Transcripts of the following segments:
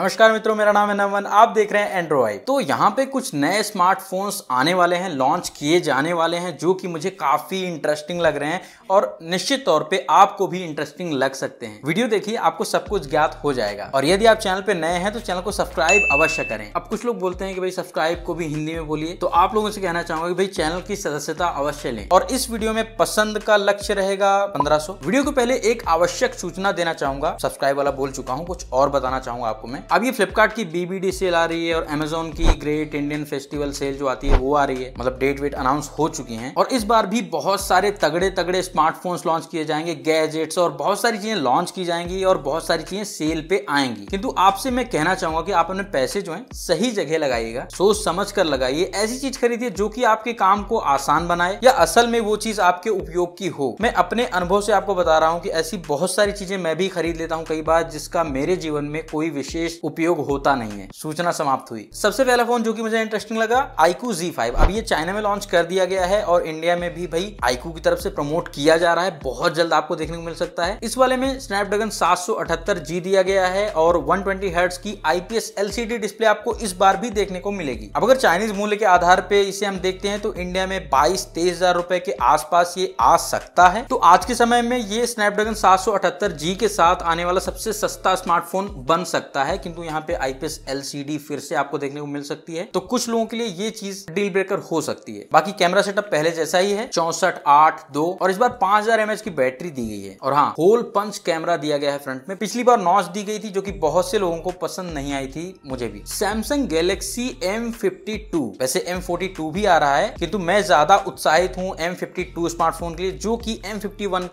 नमस्कार मित्रों मेरा नाम है नमन आप देख रहे हैं एंड्रॉय तो यहाँ पे कुछ नए स्मार्टफोन्स आने वाले हैं लॉन्च किए जाने वाले हैं जो कि मुझे काफ़ी इंटरेस्टिंग लग रहे हैं और निश्चित तौर पे आपको भी इंटरेस्टिंग लग सकते हैं वीडियो देखिए आपको सब कुछ ज्ञात हो जाएगा और यदि आप चैनल पे नए हैं तो चैनल को सब्सक्राइब अवश्य करें अब कुछ लोग बोलते हैं कि भाई सब्सक्राइब को भी हिंदी में बोलिए तो आप लोगों से कहना चाहूंगा कि भाई चैनल की सदस्यता अवश्य लें और इस वीडियो में पसंद का लक्ष्य रहेगा पंद्रह वीडियो को पहले एक आवश्यक सूचना देना चाहूंगा सब्सक्राइब वाला बोल चुका हूँ कुछ और बताना चाहूंगा आपको मैं अब ये फ्लिपकार्ट की बीबीडी सेल आ रही है और अमेजोन की ग्रेट इंडियन फेस्टिवल सेल जो आती है वो आ रही है मतलब डेट वेट अनाउंस हो चुकी है और इस बार भी बहुत सारे तगड़े तगड़े स्मार्टफोन्स लॉन्च किए जाएंगे गैजेट्स और बहुत सारी चीजें लॉन्च की जाएंगी और बहुत सारी चीजें सेल पे आएंगी किंतु आपसे मैं कहना चाहूंगा कि आप अपने पैसे जो है सही जगह लगाइएगा सोच समझ कर लगाइए ऐसी चीज खरीदिए जो की आपके काम को आसान बनाए या असल में वो चीज आपके उपयोग की हो मैं अपने अनुभव से आपको बता रहा हूँ की ऐसी बहुत सारी चीजें मैं भी खरीद लेता हूँ कई बार जिसका मेरे जीवन में कोई विशेष उपयोग होता नहीं है सूचना समाप्त हुई सबसे पहला फोन जो कि मुझे इंटरेस्टिंग लगा आईकू जी फाइव अब ये चाइना में लॉन्च कर दिया गया है और इंडिया में भी भाई आईकू की तरफ से प्रमोट किया जा रहा है बहुत जल्द आपको देखने को मिल सकता है इस वाले में स्नैपड्रैगन सात जी दिया गया है और वन ट्वेंटी की आईपीएस एलसीडी डिस्प्ले आपको इस बार भी देखने को मिलेगी अब अगर चाइनीज मूल्य के आधार पर इसे हम देखते हैं तो इंडिया में बाईस तेईस हजार रुपए के आसपास ये आ सकता है तो आज के समय में ये स्नैपड्रैगन सात जी के साथ आने वाला सबसे सस्ता स्मार्टफोन बन सकता है किंतु यहाँ पे आईपीएस एलसीडी फिर से आपको देखने को मिल सकती है तो कुछ लोगों के लिए ये चीज डील ब्रेकर हो सकती है बाकी कैमरा सेटअप पहले जैसा ही है चौसठ आठ दो और इस बार पांच हजार एमएच की बैटरी दी गई है और हाँ होल पंच कैमरा दिया गया है फ्रंट में पिछली बार नॉच दी गई थी जो की बहुत से लोगों को पसंद नहीं आई थी मुझे भी सैमसंग गैलेक्सी एम वैसे एम भी आ रहा है किंतु मैं ज्यादा उत्साहित हूँ एम स्मार्टफोन के लिए जो की एम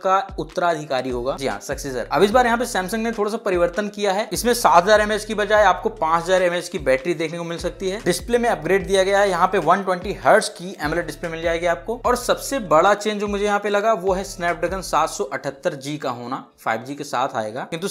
का उत्तराधिकारी होगा जी हाँ सक्सेसर अब इस बार यहाँ पे सैमसंग ने थोड़ा सा परिवर्तन किया है इसमें सात हजार की बजाय आपको 5000 हजार एमएच की बैटरी देखने को मिल सकती है डिस्प्ले में अपग्रेड दिया गया है यहाँ पे 120 ट्वेंटी की एमलेट डिस्प्ले मिल जाएगी आपको और सबसे बड़ा चेंज जो मुझे यहाँ पे लगा वो है स्नैपड्रैगन ड्रगन का होना 5G के साथ आएगा किंतु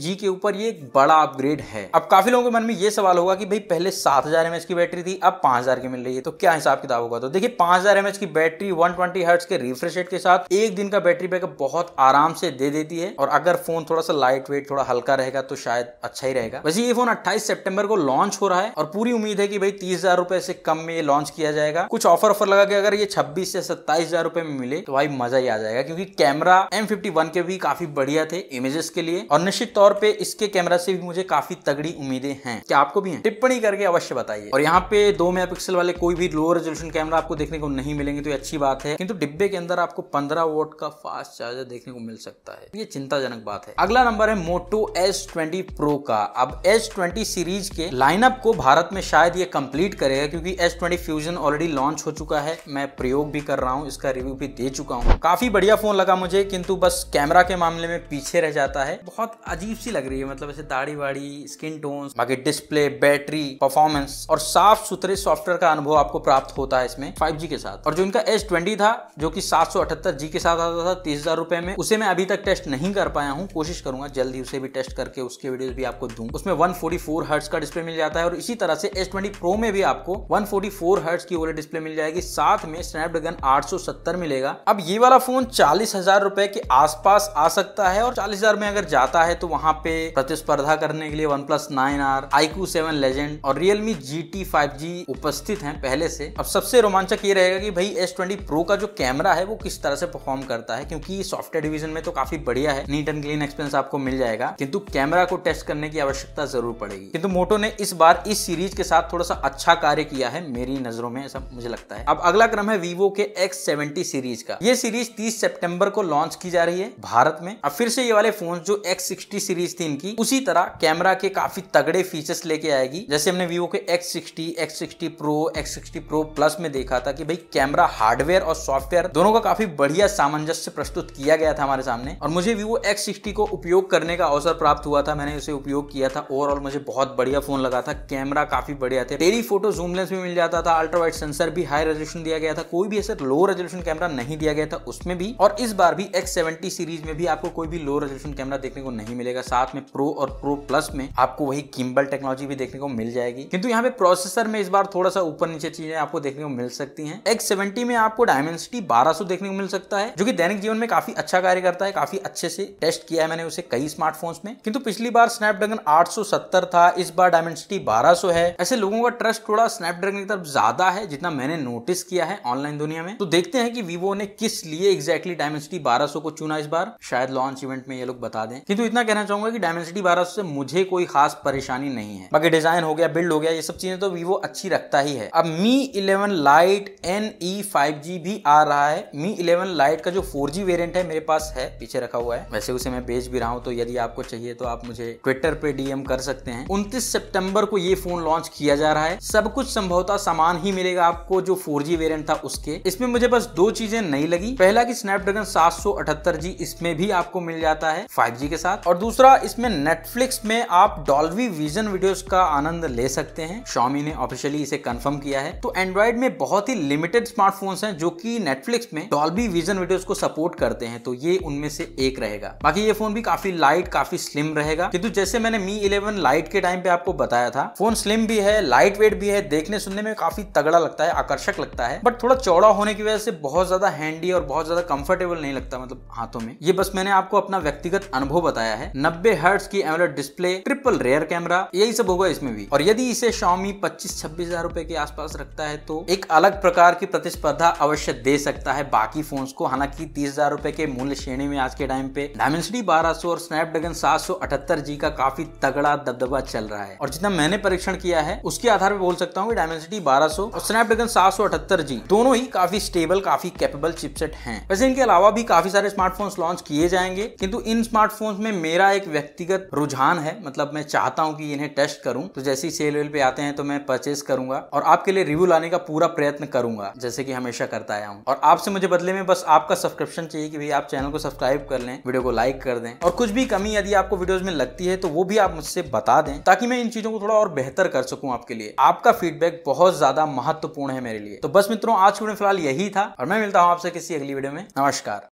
जी के ऊपर ये एक बड़ा अपग्रेड है अब काफी लोगों के मन में ये सवाल होगा कि भाई पहले सात हजार की बैटरी थी अब हजार की मिल रही है तो क्या हिसाब किताब होगा तो देखिए पांच हजार की बैटरी वन ट्वेंटी के रिफ्रेश रेट के साथ एक दिन का बैटरी बैकअप बहुत आराम से दे देती है और अगर फोन थोड़ा सा लाइट वेट थोड़ा हल्का रहेगा तो शायद अच्छा ही रहेगा जाएगा वैसे ये फोन अट्ठाईस सेप्टेम्बर को लॉन्च हो रहा है और पूरी उम्मीद है की भाई तीस हजार से कम में ये लॉन्च किया जाएगा कुछ ऑफर ऑफर लगा के अगर ये छब्बीस से सत्ताईस हजार रुपए में मिले तो भाई मजा ही आ जाएगा क्योंकि कैमरा एम फिफ्टी वन के भी काफी बढ़िया थे इमेजेस के लिए और निश्चित तौर पर इसके कैमरा से भी मुझे काफी तगड़ी उम्मीदें हैं क्या आपको भी है टिप्पणी करके अवश्य बताइए और यहाँ पे दो मेगा वाले कोई भी लो रेजोल्यूशन कैमरा आपको देखने को नहीं मिलेंगे तो ये अच्छी बात है किंतु डिब्बे के अंदर आपको पंद्रह वोट का फास्ट चार्जर देखने को मिल सकता है ये चिंताजनक बात है अगला नंबर है मोटो एस ट्वेंटी प्रो का अब एस ट्वेंटी सीरीज के लाइनअप को भारत में शायद ये कंप्लीट करेगा क्योंकि S twenty fusion already launch हो चुका है मैं प्रयोग भी कर रहा हूँ इसका रिव्यू भी दे चुका हूँ काफी बढ़िया फोन लगा मुझे किंतु बस कैमरा के मामले में पीछे रह जाता है बहुत अजीब सी लग रही है मतलब ऐसे दाढ़ी वाड़ी स्किन टोन बाकी डिस्प्ले बैटरी परफॉर्मेंस और साफ सुथरे सॉफ्टवेयर का अनुभव आपको प्राप्त होता है इसमें फाइव के साथ और जो इनका ट्वेंटी था जो अठहत्तर जी के साथ आता था तीस हजार रुपए में उसे मैं अभी तक टेस्ट नहीं कर पाया हूँ कोशिश करूंगा जल्दी उसे भी टेस्ट करके उसके वीडियो भी आपको दूंगा उसमें वन फोर्टी फोर हर्ट्स का डिस्प्ले मिल जाता है और इसी तरह से एस ट्वेंटी प्रो में भी आपको वन फोर्टी हर्ट्स की ओलेट डिस्प्ले मिल जाएगी साथ में स्नैपड्रैगन सत्तर मिलेगा अब ये वाला फोन चालीस हजार रुपए के आसपास आ सकता है और चालीस हजार में अगर जाता है तो वहाँ पे प्रतिस्पर्धा करने के लिए one plus nine R iQOO seven legend और Realme G T five G उपस्थित है पहले से अब सबसे रोमांचक ये रहेगा कि भाई एस ट्वेंटी प्रो का जो कैमरा है वो किस तरह से परफॉर्म करता है क्योंकि सॉफ्टवेयर डिवीजन में तो काफी बढ़िया है नीट एंड क्लीन एक्सपीरियंस आपको मिल जाएगा किंतु कैमरा को टेस्ट करने की आवश्यकता आवश्यकता जरूर पड़ेगी किंतु मोटो ने इस बार इस सीरीज के साथ थोड़ा सा अच्छा कार्य किया है मेरी नजरों में ऐसा मुझे लगता है अब अगला क्रम है वीवो के एक्स सीरीज का ये सीरीज तीस सेप्टेम्बर को लॉन्च की जा रही है भारत में अब फिर से ये वाले फोन जो एक्स सीरीज थी इनकी उसी तरह कैमरा के काफी तगड़े फीचर्स लेके आएगी जैसे हमने वीवो के X sixty X sixty pro X sixty pro plus में देखा था कि भाई कैमरा हार्डवेयर और सॉफ्टवेयर दोनों का काफी बढ़िया सामंजस्य प्रस्तुत किया गया था हमारे सामने और मुझे वीवो एक्स सिक्सटी को उपयोग करने का अवसर प्राप्त हुआ था मैंने उसे उपयोग किया था ओवरऑल मुझे बहुत बढ़िया फ़ोन लगा था कैमरा काफ़ी बढ़िया थे टेली फोटो जूम लेंस भी मिल जाता था अल्ट्रा वाइड सेंसर भी हाई रेजोल्यूशन दिया गया था कोई भी ऐसा लो रेजोल्यूशन कैमरा नहीं दिया गया था उसमें भी और इस बार भी एक्स सीरीज में भी आपको कोई भी लो रेजोल्यूशन कैमरा देखने को नहीं मिलेगा साथ में प्रो और प्रो प्लस में आपको वही किम्बल टेक्नोलॉजी भी देखने को मिल जाएगी किंतु यहाँ पे प्रोसेसर में इस बार थोड़ा सा ऊपर नीचे चीजें आपको देखने को मिल सकती है एक्स में आपको डायमेंसिटी बारह देखने को मिल सकता है जो की दैनिक जीवन में काफी अच्छा कार्य करता है काफी अच्छे से टेस्ट किया है मैंने उसे कई स्मार्टफोन्स में किंतु पिछली बार स्नैपड्रैगन 870 था इस बार डायमेंसिटी 1200 है ऐसे लोगों का ट्रस्ट थोड़ा स्नैपड्रैगन की तरफ ज्यादा है जितना मैंने नोटिस किया है ऑनलाइन दुनिया में तो देखते हैं कि वीवो ने किस लिए एक्जैक्टली डायमेंसिटी 1200 को चुना इस बार शायद लॉन्च इवेंट में ये लोग बता दें किंतु इतना कहना चाहूंगा कि डायमेंसिटी बारह से मुझे कोई खास परेशानी नहीं है बाकी डिजाइन हो गया बिल्ड हो गया ये सब चीजें तो वीवो अच्छी रखता ही है अब Mi eleven lite N E five G भी आ रहा है मी इलेवन लाइट का जो फोर जी वेरियंट है मेरे पास है पीछे रखा हुआ है वैसे उसे मैं बेच भी रहा हूँ तो यदि आपको चाहिए तो आप मुझे ट्विटर पे डी की हम कर सकते हैं उनतीस सितंबर को ये फोन लॉन्च किया जा रहा है सब कुछ संभवता सामान ही मिलेगा आपको जो फोर जी था उसके इसमें मुझे बस दो चीजें नहीं लगी पहला की स्नैपड्रैगन 778G इसमें भी आपको मिल जाता है 5G के साथ और दूसरा इसमें नेटफ्लिक्स में आप डॉल्वी विजन वीडियोस का आनंद ले सकते हैं शॉमी ने ऑफिशियली इसे कंफर्म किया है तो एंड्रॉइड में बहुत ही लिमिटेड स्मार्टफोन्स हैं जो कि नेटफ्लिक्स में डॉल्बी विजन वीडियोस को सपोर्ट करते हैं तो ये उनमें से एक रहेगा बाकी ये फोन भी काफी लाइट काफी स्लिम रहेगा किंतु जैसे मैंने मी इलेवन लाइट के टाइम पे आपको बताया था फोन स्लिम भी है लाइट वेट भी है देखने सुनने में काफी तगड़ा लगता है आकर्षक लगता है बट थोड़ा चौड़ा होने की वजह से बहुत ज्यादा हैंडी और बहुत ज्यादा कंफर्टेबल नहीं लगता मतलब हाथों में ये बस मैंने आपको अपना व्यक्तिगत अनुभव बताया है नब्बे हर्ट्स की AMOLED display triple rear camera यही सब होगा इसमें भी और यदि इसे शॉमी पच्चीस छब्बीस हजार रुपए के आसपास रखता है तो एक अलग प्रकार की प्रतिस्पर्धा अवश्य दे सकता है बाकी फोन को हालांकि तीस हजार रुपए के मूल्य श्रेणी में आज के टाइम पे डायमेंसिटी 1200 और स्नैपड्रैगन 778 जी का काफी तक तगड़ा दबदबा चल रहा है और जितना मैंने परीक्षण किया है उसके आधार पर बोल सकता हूँ डायमेंसिटी बारह सौ और स्नैपड्रैगन 778 जी दोनों ही काफी स्टेबल काफी कैपेबल चिपसेट है वैसे इनके अलावा भी काफी सारे स्मार्टफोन्स लॉन्च किए जाएंगे किंतु इन स्मार्टफोन्स में मेरा एक व्यक्तिगत रुझान है मतलब मैं चाहता हूँ कि इन्हें टेस्ट करूँ तो जैसे ही सेल वेल पे आते हैं तो मैं परचेस करूंगा और आपके लिए रिव्यू लाने का पूरा प्रयत्न करूंगा जैसे कि हमेशा करता आया हूँ और आपसे मुझे बदले में बस आपका सब्सक्रिप्शन चाहिए कि भाई आप चैनल को सब्सक्राइब कर लें वीडियो को लाइक कर दें और कुछ भी कमी यदि आपको वीडियोज में लगती है तो वो भी आप आप मुझसे बता दें ताकि मैं इन चीजों को थोड़ा और बेहतर कर सकूं आपके लिए आपका फीडबैक बहुत ज्यादा महत्वपूर्ण है मेरे लिए तो बस मित्रों आज फिलहाल यही था और मैं मिलता हूं आपसे किसी अगली वीडियो में नमस्कार